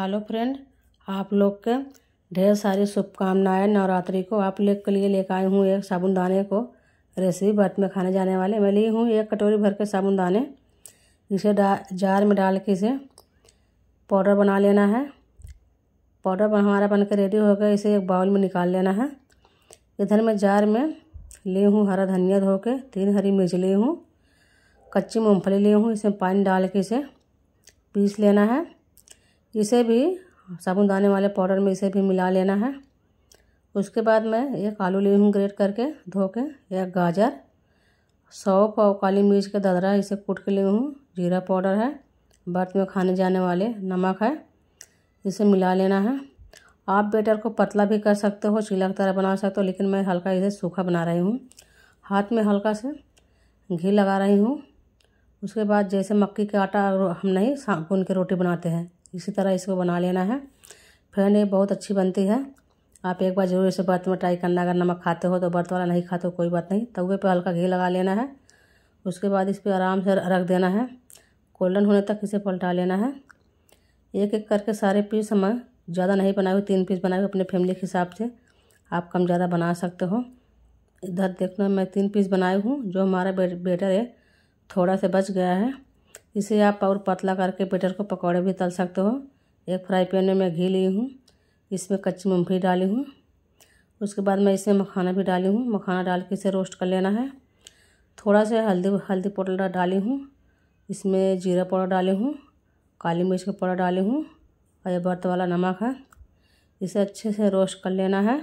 hello friend आप लोग के ढेर सारी शुभकामनाएं नवरात्रि को आप लोग के लिए लेकर आई हूँ एक साबुनदाने को रेसिपी व्रत में खाने जाने वाले मैं ली हूँ एक कटोरी भर के साबुनदाने इसे डा जार में डाल के इसे पाउडर बना लेना है पाउडर हमारा बन के रेडी हो गया इसे एक बाउल में निकाल लेना है इधर मैं जार में ली हूँ हरा धनिया धो के तीन हरी मिर्च ली हूँ कच्ची मूँगफली ली हूँ इसमें पानी डाल के इसे पीस लेना है इसे भी दाने वाले पाउडर में इसे भी मिला लेना है उसके बाद मैं एक आलू ली हूँ ग्रेट करके धो के एक गाजर सौंफ और काली मिर्च का ददरा इसे कूट के ली हूँ जीरा पाउडर है बर्त में खाने जाने वाले नमक है इसे मिला लेना है आप बेटर को पतला भी कर सकते हो चीला की तरह बना सकते हो लेकिन मैं हल्का इसे सूखा बना रही हूँ हाथ में हल्का से घी लगा रही हूँ उसके बाद जैसे मक्की का आटा हम नहीं गुन के रोटी बनाते हैं इसी तरह इसको बना लेना है फ्रेंड ये बहुत अच्छी बनती है आप एक बार ज़रूर इसे बर्त में ट्राई करना अगर नमक खाते हो तो बर्त वाला नहीं खाते हो कोई बात नहीं तवे पर हल्का घी लगा लेना है उसके बाद इस पर आराम से रख देना है गोल्डन होने तक इसे पलटा लेना है एक एक करके सारे पीस हम ज़्यादा नहीं बनाए हुए तीन पीस बनाए हुए अपने फैमिली के हिसाब से आप कम ज़्यादा बना सकते हो इधर देखना मैं तीन पीस बनाई हूँ जो हमारा बेटर है थोड़ा से बच गया है इसे आप और पतला करके बेटर को पकौड़े भी तल सकते हो एक फ्राई पैन में मैं घी ली हूँ इसमें कच्ची मूँगफली डाली हूँ उसके बाद मैं इसमें मखाना भी डाली हूँ मखाना डाल के इसे रोस्ट कर लेना है थोड़ा सा हल्दी हल्दी पाउडर डाली हूँ इसमें जीरा पाउडर डाली हूँ काली मिर्च का पाउडर डाली हूँ और यह बर्त वाला नमक है इसे अच्छे से रोस्ट कर लेना है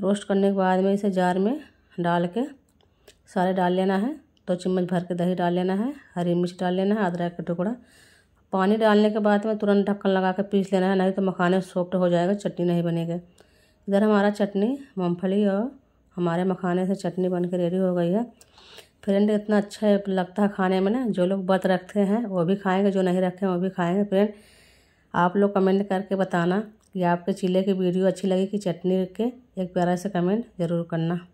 रोस्ट करने के बाद में इसे जार में डाल के सारे डाल लेना है दो चम्मच भर के दही डाल लेना है हरी मिर्च डाल लेना है अदरक का टुकड़ा पानी डालने के बाद में तुरंत ढक्कन लगा कर पीस लेना है नहीं तो मखाने सॉफ्ट हो जाएगा चटनी नहीं बनेगी इधर हमारा चटनी मूँगफली और हमारे मखाने से चटनी बन के रेडी हो गई है फ्रेंड इतना अच्छा लगता है खाने में ना जो लोग व्रत रखते हैं वो भी खाएंगे जो नहीं रखे वो भी खाएंगे फ्रेंड आप लोग कमेंट करके बताना कि आपके चिल्ले की वीडियो अच्छी लगी कि चटनी के एक प्यारा से कमेंट ज़रूर करना